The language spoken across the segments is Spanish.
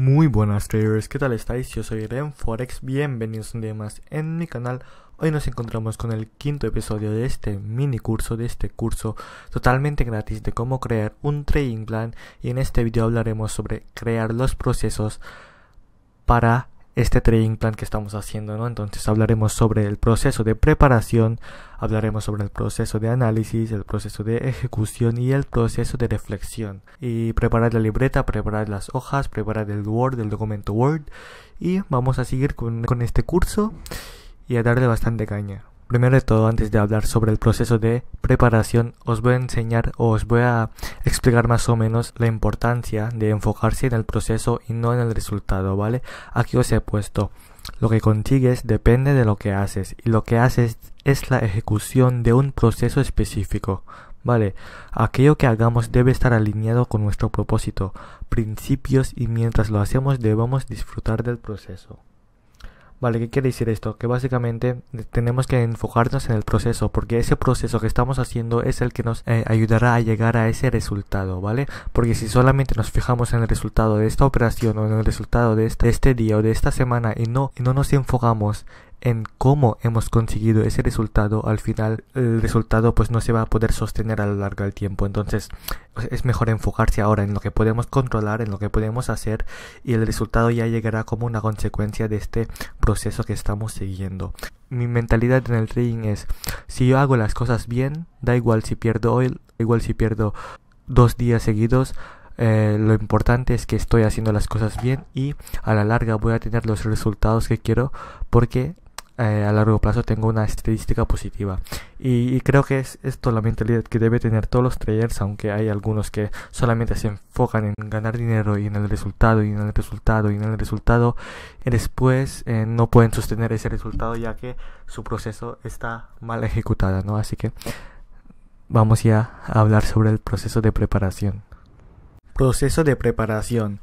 Muy buenas traders, ¿qué tal estáis? Yo soy Ren Forex, bienvenidos un día más en mi canal. Hoy nos encontramos con el quinto episodio de este mini curso, de este curso totalmente gratis de cómo crear un trading plan y en este video hablaremos sobre crear los procesos para este trading plan que estamos haciendo, ¿no? Entonces hablaremos sobre el proceso de preparación, hablaremos sobre el proceso de análisis, el proceso de ejecución y el proceso de reflexión. Y preparar la libreta, preparar las hojas, preparar el Word, el documento Word. Y vamos a seguir con, con este curso y a darle bastante caña. Primero de todo, antes de hablar sobre el proceso de preparación, os voy a enseñar o os voy a explicar más o menos la importancia de enfocarse en el proceso y no en el resultado, ¿vale? Aquí os he puesto, lo que consigues depende de lo que haces y lo que haces es la ejecución de un proceso específico, ¿vale? Aquello que hagamos debe estar alineado con nuestro propósito, principios y mientras lo hacemos debemos disfrutar del proceso. Vale, ¿qué quiere decir esto? Que básicamente eh, tenemos que enfocarnos en el proceso, porque ese proceso que estamos haciendo es el que nos eh, ayudará a llegar a ese resultado, ¿vale? Porque si solamente nos fijamos en el resultado de esta operación o en el resultado de este, día o de esta semana y no, y no nos enfocamos en cómo hemos conseguido ese resultado, al final el resultado pues no se va a poder sostener a lo largo del tiempo. Entonces pues, es mejor enfocarse ahora en lo que podemos controlar, en lo que podemos hacer y el resultado ya llegará como una consecuencia de este proceso que estamos siguiendo. Mi mentalidad en el trading es, si yo hago las cosas bien, da igual si pierdo hoy, da igual si pierdo dos días seguidos, eh, lo importante es que estoy haciendo las cosas bien y a la larga voy a tener los resultados que quiero porque eh, a largo plazo tengo una estadística positiva. Y, creo que es esto la mentalidad que debe tener todos los traders, aunque hay algunos que solamente se enfocan en ganar dinero y en el resultado y en el resultado y en el resultado, y después eh, no pueden sostener ese resultado ya que su proceso está mal ejecutado, ¿no? Así que vamos ya a hablar sobre el proceso de preparación. Proceso de preparación.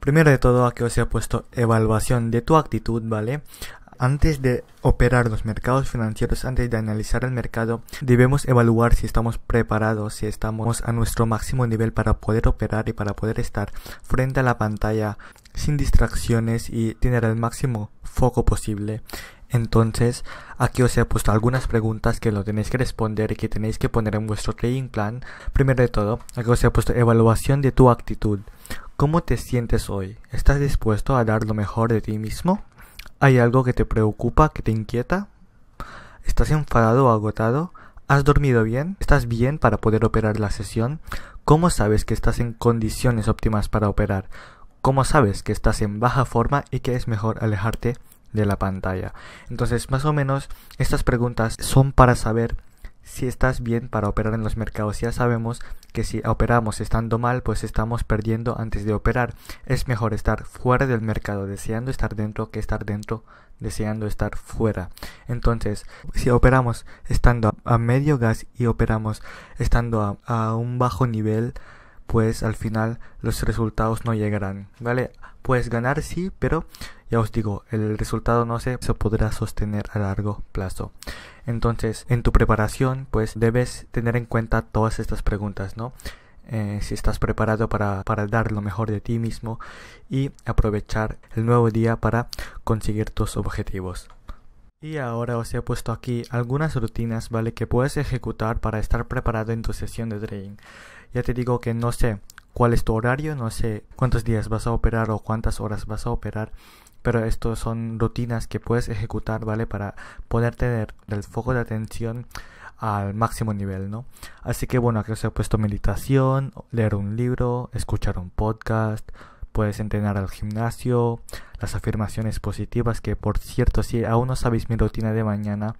Primero de todo, aquí os he puesto evaluación de tu actitud, ¿vale? Antes de operar los mercados financieros, antes de analizar el mercado, debemos evaluar si estamos preparados, si estamos a nuestro máximo nivel para poder operar y para poder estar frente a la pantalla sin distracciones y tener el máximo foco posible. Entonces, aquí os he puesto algunas preguntas que lo tenéis que responder y que tenéis que poner en vuestro trading plan. Primero de todo, aquí os he puesto evaluación de tu actitud. ¿Cómo te sientes hoy? ¿Estás dispuesto a dar lo mejor de ti mismo? ¿Hay algo que te preocupa, que te inquieta? ¿Estás enfadado o agotado? ¿Has dormido bien? ¿Estás bien para poder operar la sesión? ¿Cómo sabes que estás en condiciones óptimas para operar? ¿Cómo sabes que estás en baja forma y que es mejor alejarte de la pantalla? Entonces, más o menos, estas preguntas son para saber si estás bien para operar en los mercados. Ya sabemos que si operamos estando mal, pues estamos perdiendo antes de operar. Es mejor estar fuera del mercado, deseando estar dentro, que estar dentro, deseando estar fuera. Entonces, si operamos estando a, medio gas y operamos estando a, un bajo nivel, pues al final los resultados no llegarán, ¿vale? Puedes ganar, sí, pero ya os digo, el resultado no se, podrá sostener a largo plazo. Entonces, en tu preparación, pues debes tener en cuenta todas estas preguntas, ¿no? Eh, si estás preparado para, dar lo mejor de ti mismo y aprovechar el nuevo día para conseguir tus objetivos. Y ahora os he puesto aquí algunas rutinas, ¿vale? Que puedes ejecutar para estar preparado en tu sesión de training Ya te digo que no sé cuál es tu horario, no sé cuántos días vas a operar o cuántas horas vas a operar, pero estos son rutinas que puedes ejecutar, ¿vale? Para poder tener el foco de atención al máximo nivel, ¿no? Así que bueno, aquí os he puesto meditación, leer un libro, escuchar un podcast, puedes entrenar al gimnasio, las afirmaciones positivas, que por cierto, si aún no sabéis mi rutina de mañana,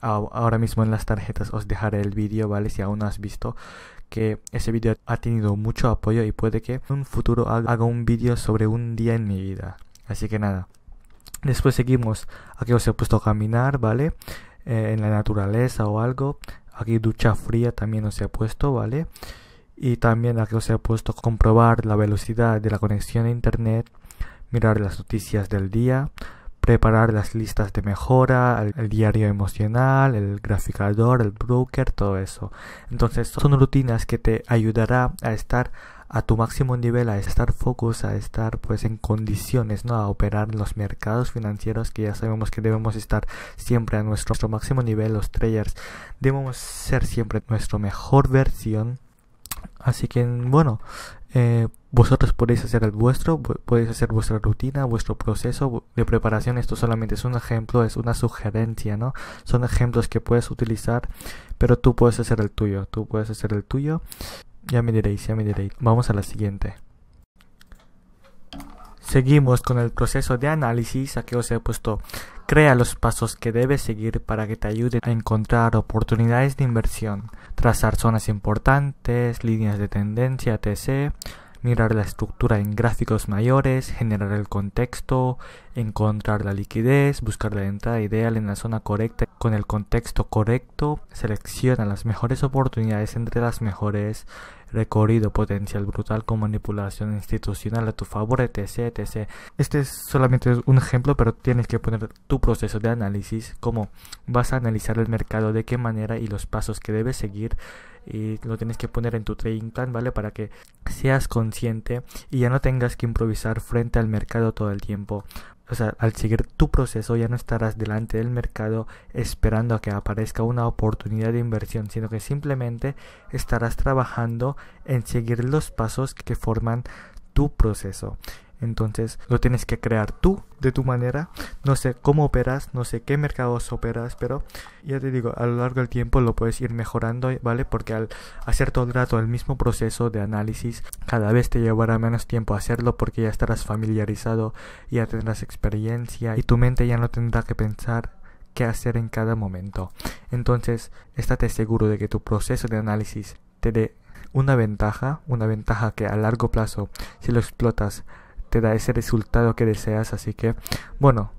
ahora mismo en las tarjetas os dejaré el vídeo, ¿vale? Si aún no has visto que ese vídeo ha tenido mucho apoyo y puede que en un futuro haga un vídeo sobre un día en mi vida. Así que nada. Después seguimos. Aquí os he puesto a caminar, ¿vale? Eh, en la naturaleza o algo. Aquí ducha fría también os he puesto, ¿vale? vale y también que os he puesto comprobar la velocidad de la conexión a internet, mirar las noticias del día, preparar las listas de mejora, el, diario emocional, el graficador, el broker, todo eso. Entonces son rutinas que te ayudará a estar a tu máximo nivel, a estar focus, a estar pues en condiciones, ¿no? A operar en los mercados financieros que ya sabemos que debemos estar siempre a nuestro, máximo nivel, los traders. Debemos ser siempre nuestra mejor versión Así que bueno, eh, vosotros podéis hacer el vuestro, podéis hacer vuestra rutina, vuestro proceso de preparación. Esto solamente es un ejemplo, es una sugerencia, ¿no? Son ejemplos que puedes utilizar, pero tú puedes hacer el tuyo, tú puedes hacer el tuyo. Ya me diréis, ya me diréis. Vamos a la siguiente. Seguimos con el proceso de análisis a que os he puesto. Crea los pasos que debes seguir para que te ayude a encontrar oportunidades de inversión, trazar zonas importantes, líneas de tendencia, etc., mirar la estructura en gráficos mayores, generar el contexto, encontrar la liquidez, buscar la entrada ideal en la zona correcta con el contexto correcto, selecciona las mejores oportunidades entre las mejores, recorrido potencial brutal con manipulación institucional a tu favor, etc, etc. Este es solamente un ejemplo, pero tienes que poner tu proceso de análisis, cómo vas a analizar el mercado, de qué manera y los pasos que debes seguir y lo tienes que poner en tu trading plan, ¿vale? Para que seas consciente y ya no tengas que improvisar frente al mercado todo el tiempo o sea, al seguir tu proceso ya no estarás delante del mercado esperando a que aparezca una oportunidad de inversión, sino que simplemente estarás trabajando en seguir los pasos que forman tu proceso. Entonces lo tienes que crear tú de tu manera. No sé cómo operas, no sé qué mercados operas, pero ya te digo, a lo largo del tiempo lo puedes ir mejorando, ¿vale? Porque al hacer todo el rato el mismo proceso de análisis, cada vez te llevará menos tiempo hacerlo porque ya estarás familiarizado, ya tendrás experiencia y tu mente ya no tendrá que pensar qué hacer en cada momento. Entonces, estate seguro de que tu proceso de análisis te dé una ventaja, una ventaja que a largo plazo, si lo explotas, te da ese resultado que deseas. Así que, bueno,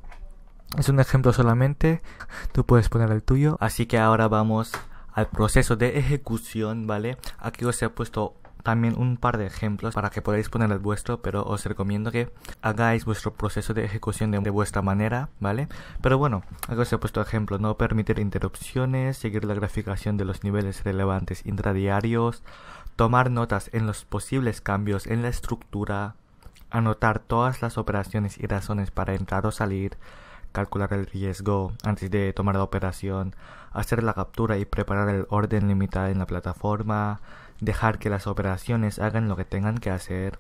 es un ejemplo solamente. Tú puedes poner el tuyo. Así que ahora vamos al proceso de ejecución, ¿vale? Aquí os he puesto también un par de ejemplos para que podáis poner el vuestro, pero os recomiendo que hagáis vuestro proceso de ejecución de, vuestra manera, ¿vale? Pero bueno, aquí os he puesto ejemplo, no permitir interrupciones, seguir la graficación de los niveles relevantes intradiarios, tomar notas en los posibles cambios en la estructura, anotar todas las operaciones y razones para entrar o salir, calcular el riesgo antes de tomar la operación, hacer la captura y preparar el orden limitado en la plataforma, dejar que las operaciones hagan lo que tengan que hacer.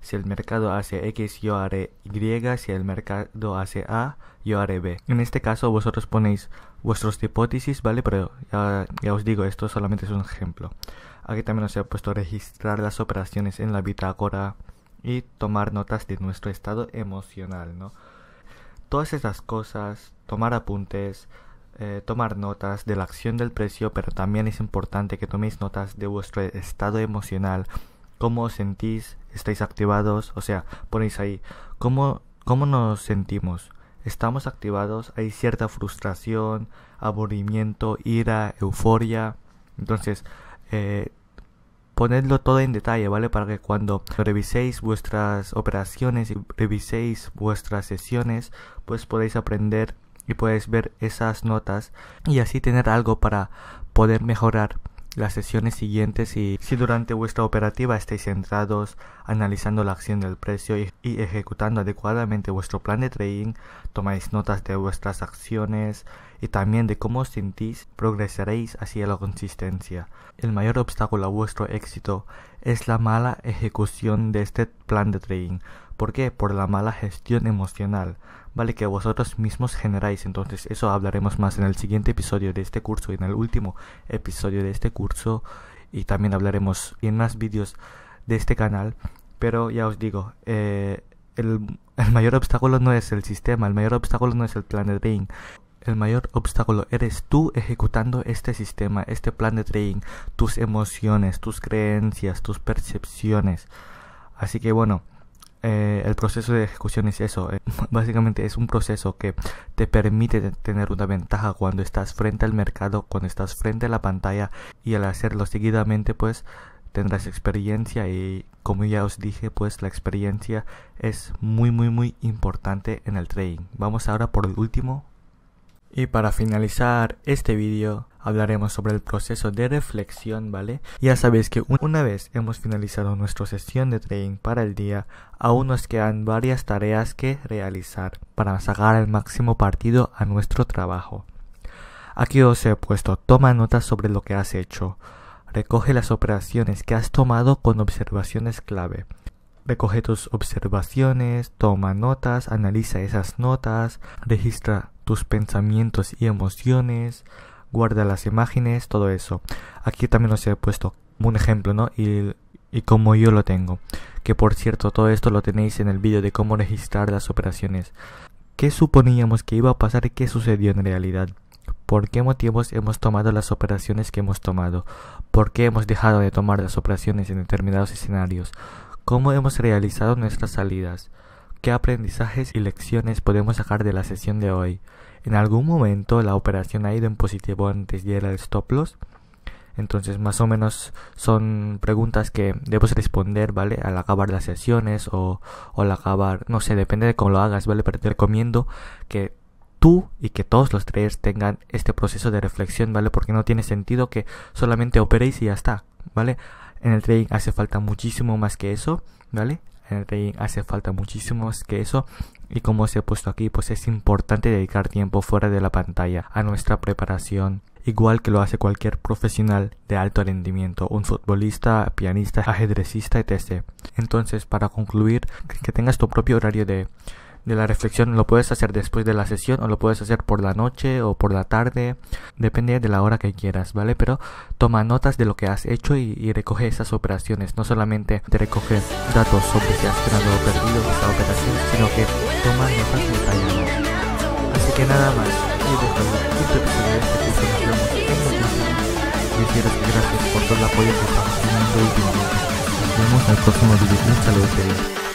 Si el mercado hace X, yo haré Y. Si el mercado hace A, yo haré B. En este caso, vosotros ponéis vuestros hipótesis, ¿vale? Pero ya, ya os digo, esto solamente es un ejemplo. Aquí también os he puesto registrar las operaciones en la bitácora y tomar notas de nuestro estado emocional, ¿no? Todas esas cosas, tomar apuntes, eh, tomar notas de la acción del precio, pero también es importante que toméis notas de vuestro estado emocional, cómo os sentís, estáis activados, o sea, ponéis ahí, cómo, cómo nos sentimos, estamos activados, hay cierta frustración, aburrimiento, ira, euforia. Entonces, eh, Ponedlo todo en detalle, ¿vale? Para que cuando reviséis vuestras operaciones y reviséis vuestras sesiones, pues podéis aprender y podéis ver esas notas y así tener algo para poder mejorar las sesiones siguientes y si durante vuestra operativa estáis centrados analizando la acción del precio y, ejecutando adecuadamente vuestro plan de trading, tomáis notas de vuestras acciones y también de cómo os sentís, progresaréis hacia la consistencia. El mayor obstáculo a vuestro éxito es la mala ejecución de este plan de trading. ¿Por qué? Por la mala gestión emocional, ¿vale? Que vosotros mismos generáis. Entonces, eso hablaremos más en el siguiente episodio de este curso y en el último episodio de este curso. Y también hablaremos en más vídeos de este canal. Pero ya os digo, eh, el, el, mayor obstáculo no es el sistema, el mayor obstáculo no es el plan de trading. El mayor obstáculo eres tú ejecutando este sistema, este plan de trading, tus emociones, tus creencias, tus percepciones. Así que bueno, eh, el proceso de ejecución es eso. Eh, básicamente es un proceso que te permite tener una ventaja cuando estás frente al mercado, cuando estás frente a la pantalla y al hacerlo seguidamente pues tendrás experiencia y como ya os dije pues la experiencia es muy muy muy importante en el trading. Vamos ahora por el último y para finalizar este vídeo hablaremos sobre el proceso de reflexión, ¿vale? Ya sabéis que una vez hemos finalizado nuestra sesión de trading para el día, aún nos quedan varias tareas que realizar para sacar el máximo partido a nuestro trabajo. Aquí os he puesto toma notas sobre lo que has hecho. Recoge las operaciones que has tomado con observaciones clave recoge tus observaciones, toma notas, analiza esas notas, registra tus pensamientos y emociones, guarda las imágenes, todo eso. Aquí también os he puesto un ejemplo, ¿no? Y, y como yo lo tengo. Que por cierto, todo esto lo tenéis en el vídeo de cómo registrar las operaciones. ¿Qué suponíamos que iba a pasar y qué sucedió en realidad? ¿Por qué motivos hemos tomado las operaciones que hemos tomado? ¿Por qué hemos dejado de tomar las operaciones en determinados escenarios? ¿Cómo hemos realizado nuestras salidas? ¿Qué aprendizajes y lecciones podemos sacar de la sesión de hoy? ¿En algún momento la operación ha ido en positivo antes de ir al stop loss? Entonces, más o menos son preguntas que debes responder, ¿vale? Al acabar las sesiones o, al acabar, no sé, depende de cómo lo hagas, ¿vale? Pero te recomiendo que tú y que todos los traders tengan este proceso de reflexión, ¿vale? Porque no tiene sentido que solamente operéis y ya está, ¿vale? En el trading hace falta muchísimo más que eso, ¿vale? en el hace falta muchísimo más que eso y como os he puesto aquí pues es importante dedicar tiempo fuera de la pantalla a nuestra preparación igual que lo hace cualquier profesional de alto rendimiento, un futbolista, pianista, ajedrecista, etc. Entonces, para concluir, que tengas tu propio horario de de la reflexión lo puedes hacer después de la sesión o lo puedes hacer por la noche o por la tarde, depende de la hora que quieras, ¿vale? Pero toma notas de lo que has hecho y, y recoge esas operaciones, no solamente te recoge datos sobre si has ganado o perdido esa operación, sino que toma notas detalladas. Así que nada más, y desde el episodio de este curso nos vemos en quiero gracias por todo el apoyo que estamos teniendo pidiendo Nos vemos en el próximo video. Un saludo querido.